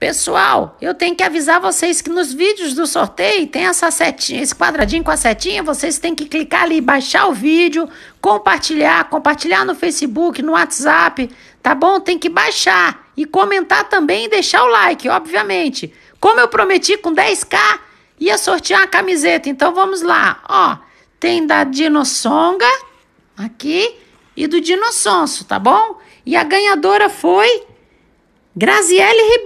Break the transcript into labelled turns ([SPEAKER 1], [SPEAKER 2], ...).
[SPEAKER 1] Pessoal, eu tenho que avisar vocês que nos vídeos do sorteio tem essa setinha, esse quadradinho com a setinha, vocês têm que clicar ali, baixar o vídeo, compartilhar, compartilhar no Facebook, no WhatsApp, tá bom? Tem que baixar e comentar também e deixar o like, obviamente. Como eu prometi com 10k, ia sortear a camiseta. Então vamos lá, ó. Tem da Songa aqui e do Sonso, tá bom? E a ganhadora foi Graziele Ribeiro.